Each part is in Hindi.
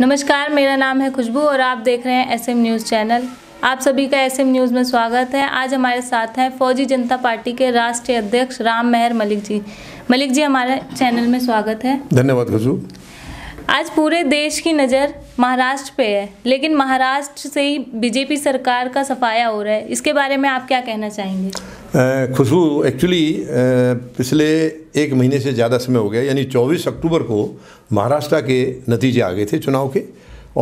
नमस्कार मेरा नाम है खुशबू और आप देख रहे हैं एसएम न्यूज़ चैनल आप सभी का एसएम न्यूज़ में स्वागत है आज हमारे साथ हैं फौजी जनता पार्टी के राष्ट्रीय अध्यक्ष राम मेहर मलिक जी मलिक जी हमारे चैनल में स्वागत है धन्यवाद खुशबू आज पूरे देश की नज़र महाराष्ट्र पे है लेकिन महाराष्ट्र से ही बीजेपी सरकार का सफाया हो रहा है इसके बारे में आप क्या कहना चाहेंगे खुशबू एक्चुअली पिछले एक महीने से ज़्यादा समय हो गया यानी 24 अक्टूबर को महाराष्ट्र के नतीजे आ गए थे चुनाव के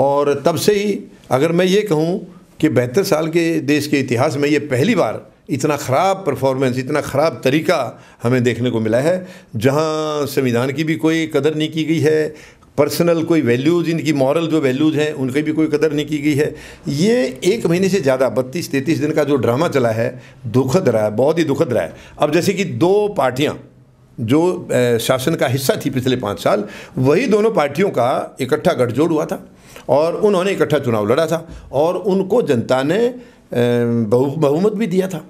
और तब से ही अगर मैं ये कहूँ कि बहत्तर साल के देश के इतिहास में ये पहली बार इतना ख़राब परफॉर्मेंस इतना ख़राब तरीका हमें देखने को मिला है जहाँ संविधान की भी कोई कदर नहीं की गई है पर्सनल कोई वैल्यूज़ इनकी मॉरल जो वैल्यूज़ हैं उनकी भी कोई कदर नहीं की गई है ये एक महीने से ज़्यादा बत्तीस तैंतीस दिन का जो ड्रामा चला है दुखद रहा है बहुत ही दुखद रहा है अब जैसे कि दो पार्टियाँ जो शासन का हिस्सा थी पिछले पाँच साल वही दोनों पार्टियों का इकट्ठा गठजोड़ हुआ था और उन्होंने इकट्ठा चुनाव लड़ा था और उनको जनता ने बहुमत भी दिया था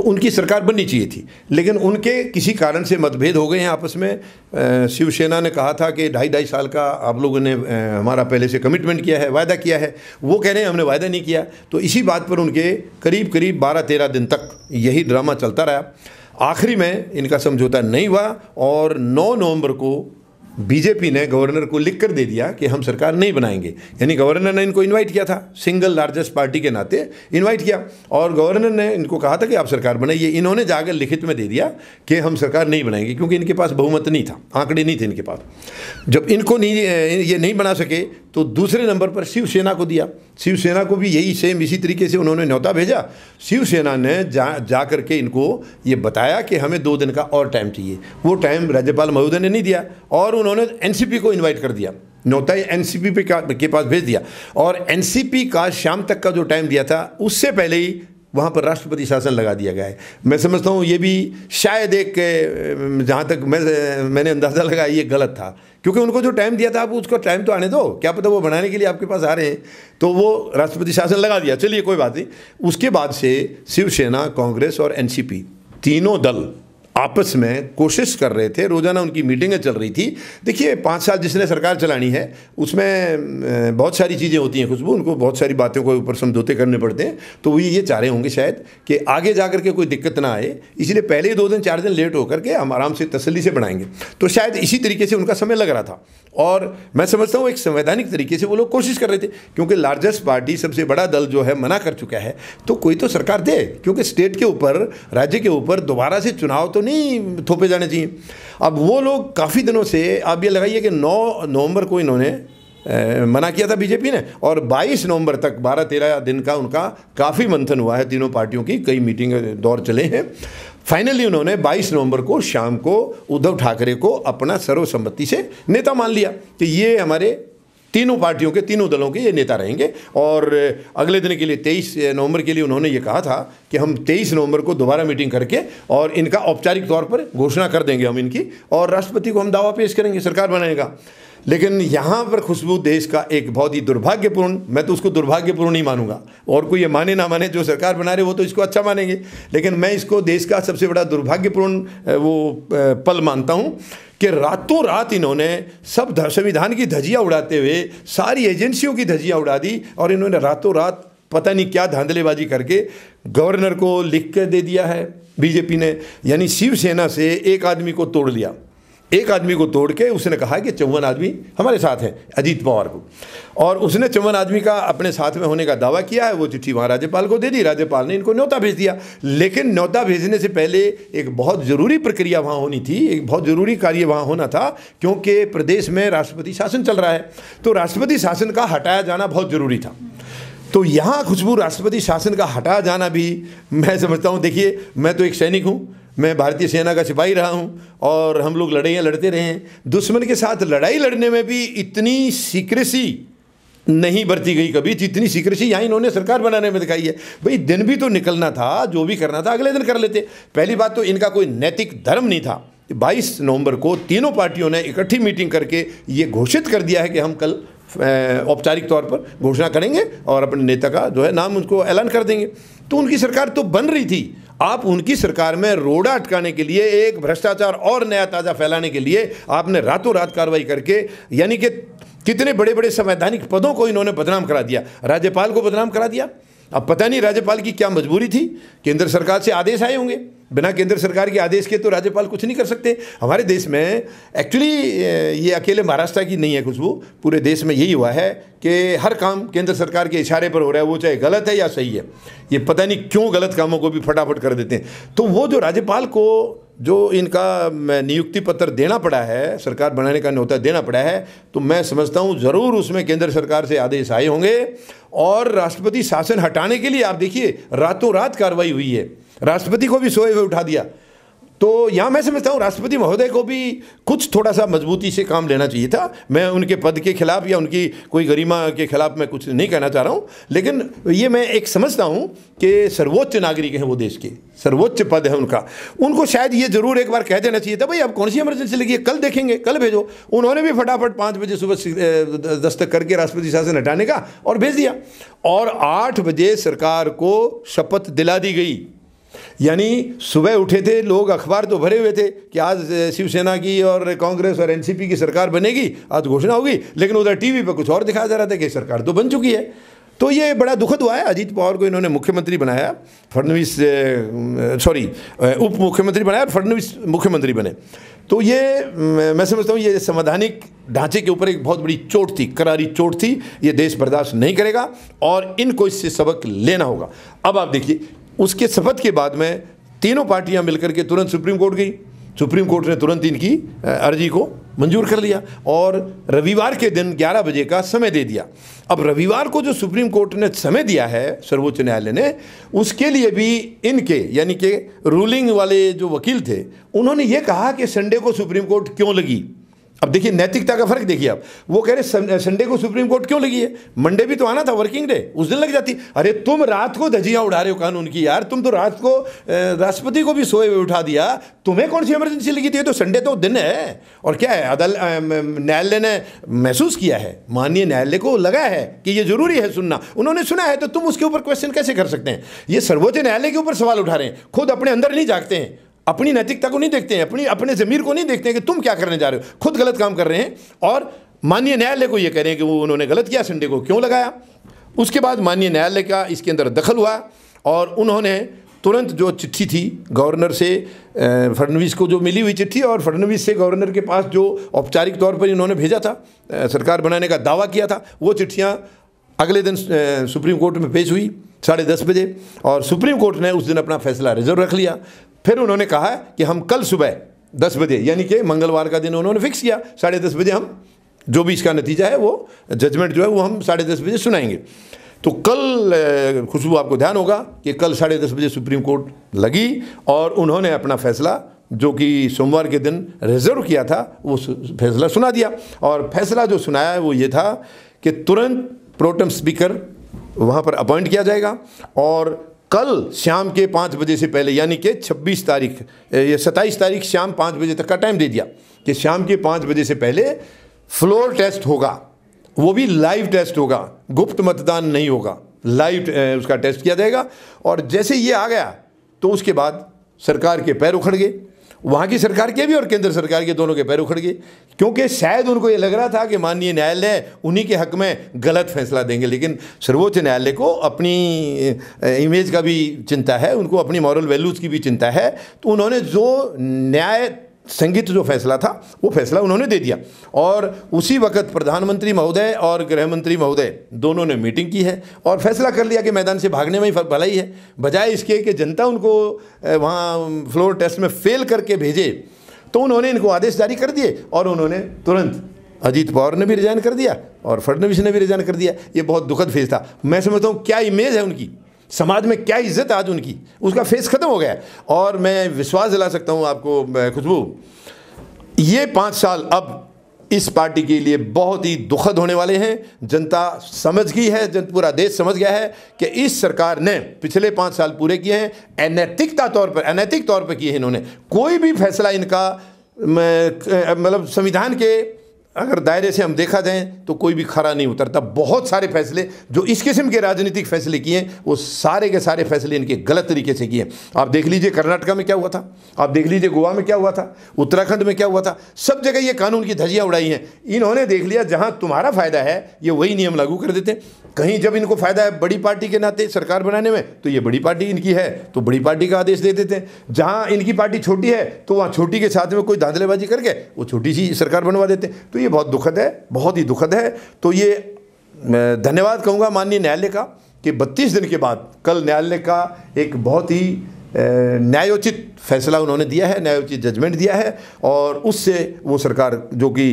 तो उनकी सरकार बननी चाहिए थी लेकिन उनके किसी कारण से मतभेद हो गए हैं आपस में शिवसेना ने कहा था कि ढाई ढाई साल का आप लोगों ने हमारा पहले से कमिटमेंट किया है वायदा किया है वो कह रहे हैं हमने वायदा नहीं किया तो इसी बात पर उनके करीब करीब बारह तेरह दिन तक यही ड्रामा चलता रहा आखिरी में इनका समझौता नहीं हुआ और 9 नवंबर को बीजेपी ने गवर्नर को लिख कर दे दिया कि हम सरकार नहीं बनाएंगे यानी गवर्नर ने इनको इनवाइट किया था सिंगल लार्जेस्ट पार्टी के नाते इनवाइट किया और गवर्नर ने इनको कहा था कि आप सरकार बनाइए इन्होंने जाकर लिखित में दे दिया कि हम सरकार नहीं बनाएंगे क्योंकि इनके पास बहुमत नहीं था आंकड़े नहीं थे इनके पास जब इनको नहीं ये नहीं बना सके तो दूसरे नंबर पर शिवसेना को दिया शिवसेना को भी यही सेम इसी तरीके से उन्होंने न्यौता भेजा शिवसेना ने जा जा करके इनको ये बताया कि हमें दो दिन का और टाइम चाहिए वो टाइम राज्यपाल महोदय ने नहीं दिया और उन्होंने एनसीपी को इनवाइट कर दिया नोता एनसीपी पे का के पास भेज दिया और एनसीपी का शाम तक का जो टाइम दिया था उससे पहले ही वहाँ पर राष्ट्रपति शासन लगा दिया गया है मैं समझता हूँ ये भी शायद एक जहाँ तक मैं मैंने अंदाज़ा लगाया ये गलत था क्योंकि उनको जो टाइम दिया था आप उसको टाइम तो आने दो क्या पता वो बनाने के लिए आपके पास आ रहे हैं तो वो राष्ट्रपति शासन लगा दिया चलिए कोई बात नहीं उसके बाद से शिवसेना कांग्रेस और एन तीनों दल आपस में कोशिश कर रहे थे रोज़ाना उनकी मीटिंगें चल रही थी देखिए पाँच साल जिसने सरकार चलानी है उसमें बहुत सारी चीज़ें होती हैं खुशबू उनको बहुत सारी बातों को ऊपर समझौते करने पड़ते हैं तो वो ये चाह रहे होंगे शायद कि आगे जा के कोई दिक्कत ना आए इसलिए पहले ही दो दिन चार दिन लेट होकर के हम आराम से तसली से बनाएंगे तो शायद इसी तरीके से उनका समय लग रहा था और मैं समझता हूँ एक संवैधानिक तरीके से वो लोग कोशिश कर रहे थे क्योंकि लार्जेस्ट पार्टी सबसे बड़ा दल जो है मना कर चुका है तो कोई तो सरकार दे क्योंकि स्टेट के ऊपर राज्य के ऊपर दोबारा से चुनाव तो तो नहीं थोपे जाने चाहिए अब वो लोग काफ़ी दिनों से आप ये लगाइए कि 9 नवंबर को इन्होंने मना किया था बीजेपी ने और 22 नवंबर तक 12-13 दिन का उनका काफ़ी मंथन हुआ है तीनों पार्टियों की कई मीटिंग दौर चले हैं फाइनली उन्होंने 22 नवंबर को शाम को उद्धव ठाकरे को अपना सर्वसम्मति से नेता मान लिया कि ये हमारे तीनों पार्टियों के तीनों दलों के ये नेता रहेंगे और अगले दिन के लिए तेईस नवंबर के लिए उन्होंने ये कहा था कि हम तेईस नवंबर को दोबारा मीटिंग करके और इनका औपचारिक तौर पर घोषणा कर देंगे हम इनकी और राष्ट्रपति को हम दावा पेश करेंगे सरकार बनाएगा लेकिन यहाँ पर खुशबू देश का एक बहुत ही दुर्भाग्यपूर्ण मैं तो उसको दुर्भाग्यपूर्ण ही मानूंगा और कोई ये माने ना माने जो सरकार बना रहे वो तो इसको अच्छा मानेंगे लेकिन मैं इसको देश का सबसे बड़ा दुर्भाग्यपूर्ण वो पल मानता हूँ कि रातों रात इन्होंने सब संविधान की धजिया उड़ाते हुए सारी एजेंसियों की धजिया उड़ा दी और इन्होंने रातों रात पता नहीं क्या धांधलेबाजी करके गवर्नर को लिख कर दे दिया है बीजेपी ने यानी शिवसेना से एक आदमी को तोड़ लिया एक आदमी को तोड़ के उसने कहा कि चौवन आदमी हमारे साथ हैं अजीत पवार को और उसने चौवन आदमी का अपने साथ में होने का दावा किया है वो चिट्ठी वहाँ राज्यपाल को दे दी राज्यपाल ने इनको न्योता भेज दिया लेकिन न्योता भेजने से पहले एक बहुत ज़रूरी प्रक्रिया वहाँ होनी थी एक बहुत ज़रूरी कार्य वहाँ होना था क्योंकि प्रदेश में राष्ट्रपति शासन चल रहा है तो राष्ट्रपति शासन का हटाया जाना बहुत ज़रूरी था तो यहाँ खुशबू राष्ट्रपति शासन का हटाया जाना भी मैं समझता हूँ देखिए मैं तो एक सैनिक हूँ मैं भारतीय सेना का सिपाही रहा हूँ और हम लोग लड़ाइयाँ लड़ते रहे हैं दुश्मन के साथ लड़ाई लड़ने में भी इतनी सीक्रेसी नहीं बरती गई कभी जितनी सीक्रेसी यहाँ इन्होंने सरकार बनाने में दिखाई है भाई दिन भी तो निकलना था जो भी करना था अगले दिन कर लेते पहली बात तो इनका कोई नैतिक धर्म नहीं था 22 नवंबर को तीनों पार्टियों ने इकट्ठी मीटिंग करके ये घोषित कर दिया है कि हम कल औपचारिक तौर पर घोषणा करेंगे और अपने नेता का जो है नाम उनको ऐलान कर देंगे तो उनकी सरकार तो बन रही थी आप उनकी सरकार में रोड़ा अटकाने के लिए एक भ्रष्टाचार और नया ताज़ा फैलाने के लिए आपने रातों रात कार्रवाई करके यानी कि कितने बड़े बड़े संवैधानिक पदों को इन्होंने बदनाम करा दिया राज्यपाल को बदनाम करा दिया अब पता नहीं राज्यपाल की क्या मजबूरी थी केंद्र सरकार से आदेश आए होंगे बिना केंद्र सरकार के आदेश के तो राज्यपाल कुछ नहीं कर सकते हमारे देश में एक्चुअली ये अकेले महाराष्ट्र की नहीं है खुशबू पूरे देश में यही हुआ है कि हर काम केंद्र सरकार के इशारे पर हो रहा है वो चाहे गलत है या सही है ये पता नहीं क्यों गलत कामों को भी फटाफट कर देते हैं तो वो जो राज्यपाल को जो इनका नियुक्ति पत्र देना पड़ा है सरकार बनाने का न्योता देना पड़ा है तो मैं समझता हूँ ज़रूर उसमें केंद्र सरकार से आदेश आए होंगे और राष्ट्रपति शासन हटाने के लिए आप देखिए रातों रात कार्रवाई हुई है राष्ट्रपति को भी सोए हुए उठा दिया तो यहाँ मैं समझता हूँ राष्ट्रपति महोदय को भी कुछ थोड़ा सा मजबूती से काम लेना चाहिए था मैं उनके पद के खिलाफ या उनकी कोई गरिमा के खिलाफ मैं कुछ नहीं कहना चाह रहा हूँ लेकिन ये मैं एक समझता हूँ कि सर्वोच्च नागरिक हैं वो देश के सर्वोच्च पद है उनका उनको शायद ये जरूर एक बार कह देना चाहिए था भाई अब कौन सी इमरजेंसी लगी है कल देखेंगे कल भेजो उन्होंने भी फटाफट पाँच बजे सुबह दस्तक करके राष्ट्रपति शासन हटाने का और भेज दिया और आठ बजे सरकार को शपथ दिला दी गई यानी सुबह उठे थे लोग अखबार तो भरे हुए थे कि आज शिवसेना की और कांग्रेस और एनसीपी की सरकार बनेगी आज घोषणा होगी लेकिन उधर टीवी पर कुछ और दिखाया जा रहा था कि सरकार तो बन चुकी है तो ये बड़ा दुखद हुआ है अजीत पवार को इन्होंने मुख्यमंत्री बनाया फडनवीस सॉरी उप मुख्यमंत्री बनाया और फडनवीस मुख्यमंत्री बने तो ये मैं समझता हूँ ये संवैधानिक ढांचे के ऊपर एक बहुत बड़ी चोट थी करारी चोट थी ये देश बर्दाश्त नहीं करेगा और इनको इससे सबक लेना होगा अब आप देखिए उसके शपथ के बाद में तीनों पार्टियां मिलकर के तुरंत सुप्रीम कोर्ट गई सुप्रीम कोर्ट ने तुरंत इनकी अर्जी को मंजूर कर लिया और रविवार के दिन 11 बजे का समय दे दिया अब रविवार को जो सुप्रीम कोर्ट ने समय दिया है सर्वोच्च न्यायालय ने उसके लिए भी इनके यानी कि रूलिंग वाले जो वकील थे उन्होंने ये कहा कि संडे को सुप्रीम कोर्ट क्यों लगी अब देखिए नैतिकता का फर्क देखिए आप वो कह रहे संडे को सुप्रीम कोर्ट क्यों लगी है मंडे भी तो आना था वर्किंग डे उस दिन लग जाती अरे तुम रात को धजिया उड़ा रहे हो कानून की यार तुम तो रात को राष्ट्रपति को भी सोए हुए उठा दिया तुम्हें कौन सी इमरजेंसी लगी थी तो संडे तो दिन है और क्या है अदालत न्यायालय ने महसूस किया है माननीय न्यायालय को लगा है कि ये जरूरी है सुनना उन्होंने सुना है तो तुम उसके ऊपर क्वेश्चन कैसे कर सकते हैं ये सर्वोच्च न्यायालय के ऊपर सवाल उठा रहे हैं खुद अपने अंदर नहीं जागते हैं अपनी नैतिकता को नहीं देखते हैं अपनी अपने ज़मीर को नहीं देखते हैं कि तुम क्या करने जा रहे हो खुद गलत काम कर रहे हैं और माननीय न्यायालय को यह कह रहे हैं कि वो उन्होंने गलत किया संडे को क्यों लगाया उसके बाद माननीय न्यायालय का इसके अंदर दखल हुआ और उन्होंने तुरंत जो चिट्ठी थी गवर्नर से फडनवीस को जो मिली हुई चिट्ठी और फडनवीस से गवर्नर के पास जो औपचारिक तौर पर इन्होंने भेजा था सरकार बनाने का दावा किया था वो चिट्ठियाँ अगले दिन सुप्रीम कोर्ट में पेश हुई साढ़े दस बजे और सुप्रीम कोर्ट ने उस दिन अपना फैसला रिजर्व रख लिया फिर उन्होंने कहा कि हम कल सुबह दस बजे यानी कि मंगलवार का दिन उन्होंने फिक्स किया साढ़े दस बजे हम जो भी इसका नतीजा है वो जजमेंट जो है वो हम साढ़े दस बजे सुनाएंगे तो कल खुशबू आपको ध्यान होगा कि कल साढ़े दस बजे सुप्रीम कोर्ट लगी और उन्होंने अपना फैसला जो कि सोमवार के दिन रिजर्व किया था वो फैसला सुना दिया और फैसला जो सुनाया है वो ये था कि तुरंत प्रोटम स्पीकर वहाँ पर अपॉइंट किया जाएगा और कल शाम के पाँच बजे से पहले यानी कि छब्बीस तारीख या सत्ताईस तारीख शाम पाँच बजे तक का टाइम दे दिया कि शाम के पाँच बजे से पहले फ्लोर टेस्ट होगा वो भी लाइव टेस्ट होगा गुप्त मतदान नहीं होगा लाइव उसका टेस्ट किया जाएगा और जैसे ये आ गया तो उसके बाद सरकार के पैर उखड़ गए वहाँ की सरकार के भी और केंद्र सरकार के दोनों के पैर उखड़ गए क्योंकि शायद उनको ये लग रहा था कि माननीय न्यायालय उन्हीं के हक में गलत फैसला देंगे लेकिन सर्वोच्च न्यायालय को अपनी इमेज का भी चिंता है उनको अपनी मॉरल वैल्यूज़ की भी चिंता है तो उन्होंने जो न्याय संगीत जो फैसला था वो फैसला उन्होंने दे दिया और उसी वक्त प्रधानमंत्री महोदय और गृह मंत्री महोदय दोनों ने मीटिंग की है और फैसला कर लिया कि मैदान से भागने में ही भलाई है बजाय इसके कि जनता उनको वहाँ फ्लोर टेस्ट में फेल करके भेजे तो उन्होंने इनको आदेश जारी कर दिए और उन्होंने तुरंत अजीत पवार ने भी रिजाइन कर दिया और फडनवीस ने भी रिजाइन कर दिया ये बहुत दुखद फेज था मैं समझता हूँ क्या इमेज है उनकी समाज में क्या इज्जत आज उनकी उसका फेस ख़त्म हो गया और मैं विश्वास दिला सकता हूँ आपको खुशबू ये पाँच साल अब इस पार्टी के लिए बहुत ही दुखद होने वाले हैं जनता समझ गई है जन पूरा देश समझ गया है कि इस सरकार ने पिछले पाँच साल पूरे किए हैं अनैतिकता तौर पर अनैतिक तौर पर किए हैं इन्होंने कोई भी फैसला इनका मतलब संविधान के अगर दायरे से हम देखा जाए तो कोई भी खरा नहीं उतरता बहुत सारे फैसले जो इस किस्म के राजनीतिक फैसले किए वो सारे के सारे फैसले इनके गलत तरीके से किए आप देख लीजिए कर्नाटका में क्या हुआ था आप देख लीजिए गोवा में क्या हुआ था उत्तराखंड में क्या हुआ था सब जगह ये कानून की धजियाँ उड़ाई हैं इन्होंने देख लिया जहाँ तुम्हारा फ़ायदा है ये वही नियम लागू कर देते कहीं जब इनको फ़ायदा है बड़ी पार्टी के नाते सरकार बनाने में तो ये बड़ी पार्टी इनकी है तो बड़ी पार्टी का आदेश दे देते हैं जहाँ इनकी पार्टी छोटी है तो वहाँ छोटी के साथ में कोई धांधलेबाजी करके वो छोटी सी सरकार बनवा देते तो ये बहुत दुखद है बहुत ही दुखद है तो ये धन्यवाद कहूँगा माननीय न्यायालय का कि 32 दिन के बाद कल न्यायालय का एक बहुत ही न्यायोचित फैसला उन्होंने दिया है न्यायोचित जजमेंट दिया है और उससे वो सरकार जो कि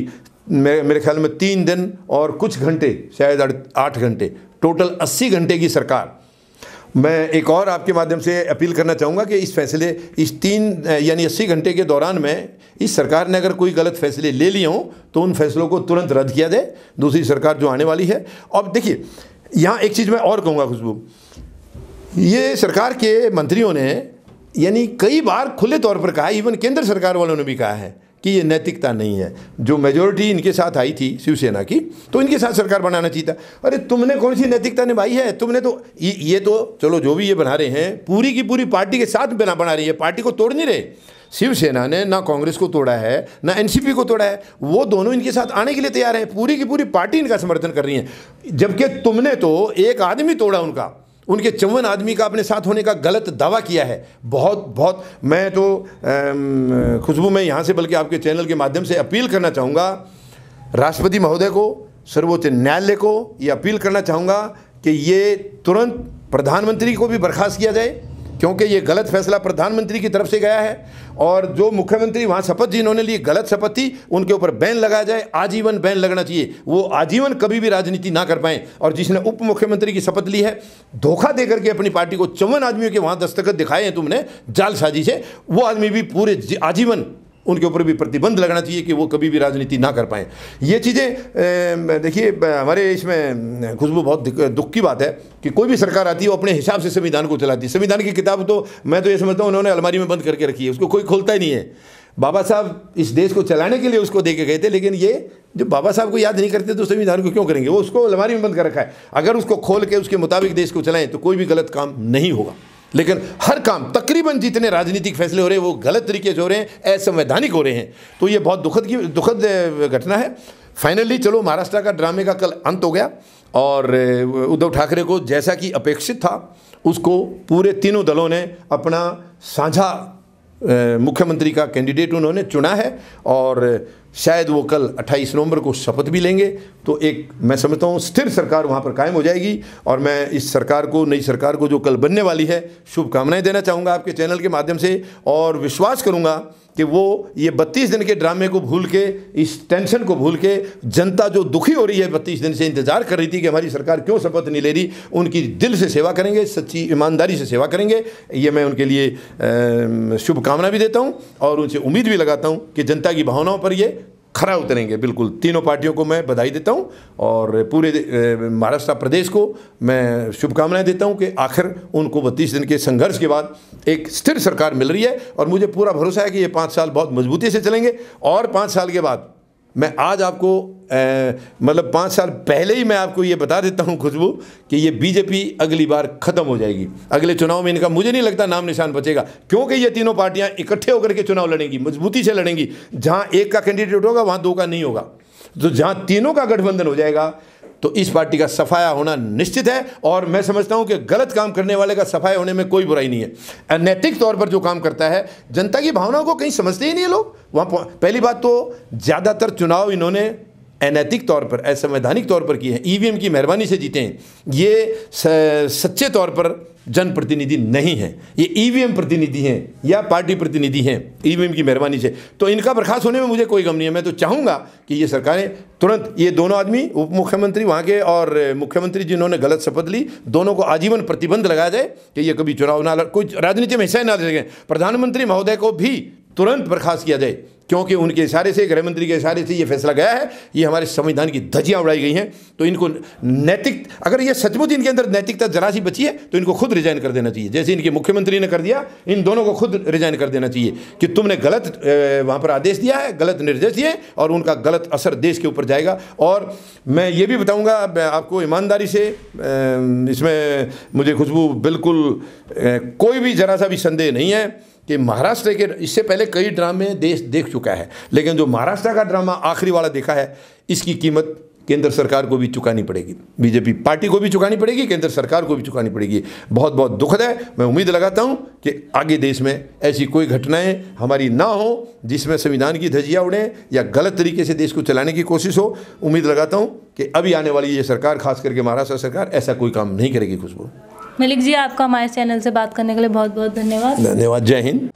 मेरे मेरे ख्याल में तीन दिन और कुछ घंटे शायद आठ घंटे टोटल अस्सी घंटे की सरकार मैं एक और आपके माध्यम से अपील करना चाहूँगा कि इस फैसले इस तीन यानी अस्सी घंटे के दौरान में इस सरकार ने अगर कोई गलत फैसले ले लिए हों तो उन फैसलों को तुरंत रद्द किया जाए दूसरी सरकार जो आने वाली है अब देखिए यहाँ एक चीज़ मैं और कहूँगा खुशबू ये सरकार के मंत्रियों ने यानी कई बार खुले तौर पर कहा इवन केंद्र सरकार वालों ने भी कहा है कि ये नैतिकता नहीं है जो मेजोरिटी इनके साथ आई थी शिवसेना की तो इनके साथ सरकार बनाना चाहिए था अरे तुमने कौन सी नैतिकता निभाई है तुमने तो ये, ये तो चलो जो भी ये बना रहे हैं पूरी की पूरी पार्टी के साथ बना बना रही है पार्टी को तोड़ नहीं रहे शिवसेना ने ना कांग्रेस को तोड़ा है ना एनसीपी को तोड़ा है वो दोनों इनके साथ आने के लिए तैयार हैं पूरी की पूरी पार्टी इनका समर्थन कर रही है जबकि तुमने तो एक आदमी तोड़ा उनका उनके चौवन आदमी का अपने साथ होने का गलत दावा किया है बहुत बहुत मैं तो खुशबू मैं यहाँ से बल्कि आपके चैनल के माध्यम से अपील करना चाहूँगा राष्ट्रपति महोदय को सर्वोच्च न्यायालय को ये अपील करना चाहूँगा कि ये तुरंत प्रधानमंत्री को भी बर्खास्त किया जाए क्योंकि ये गलत फैसला प्रधानमंत्री की तरफ से गया है और जो मुख्यमंत्री वहाँ शपथ जिन्होंने लिए गलत शपथ थी उनके ऊपर बैन लगाया जाए आजीवन बैन लगना चाहिए वो आजीवन कभी भी राजनीति ना कर पाएँ और जिसने उप मुख्यमंत्री की शपथ ली है धोखा दे करके अपनी पार्टी को चौवन आदमियों के वहाँ दस्तखत दिखाए हैं तुमने जालसाजी से वो आदमी भी पूरे आजीवन उनके ऊपर भी प्रतिबंध लगना चाहिए कि वो कभी भी राजनीति ना कर पाएँ ये चीज़ें देखिए हमारे इसमें खुशबू बहुत दुख की बात है कि कोई भी सरकार आती है वो अपने हिसाब से संविधान को चलाती है संविधान की किताब तो मैं तो ये समझता हूँ उन्होंने अलमारी में बंद करके रखी है उसको कोई खोलता ही नहीं है बाबा साहब इस देश को चलाने के लिए उसको दे के गए थे लेकिन ये जब बाबा साहब को याद नहीं करते तो संविधान को क्यों करेंगे वो उसको अलमारी में बंद कर रखा है अगर उसको खोल के उसके मुताबिक देश को चलाएं तो कोई भी गलत काम नहीं होगा लेकिन हर काम तकरीबन जितने राजनीतिक फैसले हो रहे हैं वो गलत तरीके से हो रहे हैं असंवैधानिक हो रहे हैं तो ये बहुत दुखद की दुखद घटना है फाइनली चलो महाराष्ट्र का ड्रामे का कल अंत हो गया और उद्धव ठाकरे को जैसा कि अपेक्षित था उसको पूरे तीनों दलों ने अपना साझा मुख्यमंत्री का कैंडिडेट उन्होंने चुना है और शायद वो कल 28 नवंबर को शपथ भी लेंगे तो एक मैं समझता हूँ स्थिर सरकार वहाँ पर कायम हो जाएगी और मैं इस सरकार को नई सरकार को जो कल बनने वाली है शुभकामनाएं देना चाहूँगा आपके चैनल के माध्यम से और विश्वास करूँगा कि वो ये बत्तीस दिन के ड्रामे को भूल के इस टेंशन को भूल के जनता जो दुखी हो रही है बत्तीस दिन से इंतजार कर रही थी कि हमारी सरकार क्यों शपथ नहीं ले रही उनकी दिल से सेवा करेंगे सच्ची ईमानदारी से सेवा करेंगे ये मैं उनके लिए शुभकामना भी देता हूँ और उनसे उम्मीद भी लगाता हूँ कि जनता की भावनाओं पर ये खरा उतरेंगे बिल्कुल तीनों पार्टियों को मैं बधाई देता हूँ और पूरे महाराष्ट्र प्रदेश को मैं शुभकामनाएं देता हूँ कि आखिर उनको बत्तीस दिन के संघर्ष के बाद एक स्थिर सरकार मिल रही है और मुझे पूरा भरोसा है कि ये पाँच साल बहुत मजबूती से चलेंगे और पाँच साल के बाद मैं आज आपको मतलब पाँच साल पहले ही मैं आपको ये बता देता हूँ खुशबू कि ये बीजेपी अगली बार ख़त्म हो जाएगी अगले चुनाव में इनका मुझे नहीं लगता नाम निशान बचेगा क्योंकि ये तीनों पार्टियाँ इकट्ठे होकर के चुनाव लड़ेंगी मजबूती से लड़ेंगी जहाँ एक का कैंडिडेट होगा वहाँ दो का नहीं होगा तो जहाँ तीनों का गठबंधन हो जाएगा तो इस पार्टी का सफाया होना निश्चित है और मैं समझता हूं कि गलत काम करने वाले का सफाया होने में कोई बुराई नहीं है अनैतिक तौर पर जो काम करता है जनता की भावनाओं को कहीं समझते ही नहीं है लोग वहाँ पहली बात तो ज़्यादातर चुनाव इन्होंने अनैतिक तौर पर असंवैधानिक तौर पर ई वी ईवीएम की मेहरबानी से जीते हैं ये सच्चे तौर पर जनप्रतिनिधि नहीं है ये ईवीएम e प्रतिनिधि हैं या पार्टी प्रतिनिधि हैं ईवीएम e की मेहरबानी से तो इनका बर्खास्त होने में मुझे कोई गम नहीं है मैं तो चाहूँगा कि ये सरकारें तुरंत ये दोनों आदमी उप मुख्यमंत्री वहाँ के और मुख्यमंत्री जिन्होंने गलत शपथ ली दोनों को आजीवन प्रतिबंध लगाया जाए कि ये कभी चुनाव ना कोई राजनीति में हिस्सा ना दे सकें प्रधानमंत्री महोदय को भी तुरंत बर्खास्त किया जाए क्योंकि उनके इशारे से गृह मंत्री के इशारे से ये फैसला गया है ये हमारे संविधान की धजियाँ उड़ाई गई हैं तो इनको नैतिक अगर ये सचमुच इनके अंदर नैतिकता जरा सी बची है तो इनको खुद रिजाइन कर देना चाहिए जैसे इनके मुख्यमंत्री ने कर दिया इन दोनों को खुद रिजाइन कर देना चाहिए कि तुमने गलत वहाँ पर आदेश दिया है गलत निर्देश दिए और उनका गलत असर देश के ऊपर जाएगा और मैं ये भी बताऊँगा आपको ईमानदारी से इसमें मुझे खुशबू बिल्कुल कोई भी जरा सा भी संदेह नहीं है कि महाराष्ट्र के इससे पहले कई ड्रामे देश देख चुका है लेकिन जो महाराष्ट्र का ड्रामा आखिरी वाला देखा है इसकी कीमत केंद्र सरकार को भी चुकानी पड़ेगी बीजेपी पार्टी को भी चुकानी पड़ेगी केंद्र सरकार को भी चुकानी पड़ेगी बहुत बहुत दुखद है मैं उम्मीद लगाता हूँ कि आगे देश में ऐसी कोई घटनाएं हमारी ना हो जिसमें संविधान की धजिया उड़ें या गलत तरीके से देश को चलाने की कोशिश हो उम्मीद लगाता हूँ कि अभी आने वाली ये सरकार खास करके महाराष्ट्र सरकार ऐसा कोई काम नहीं करेगी खुशबू मलिक जी आपका हमारे चैनल से बात करने के लिए बहुत बहुत धन्यवाद धन्यवाद जय हिंद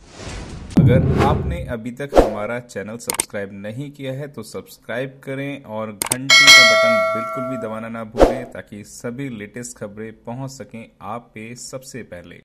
अगर आपने अभी तक हमारा चैनल सब्सक्राइब नहीं किया है तो सब्सक्राइब करें और घंटी का बटन बिल्कुल भी दबाना ना भूलें ताकि सभी लेटेस्ट खबरें पहुंच सकें आप पे सबसे पहले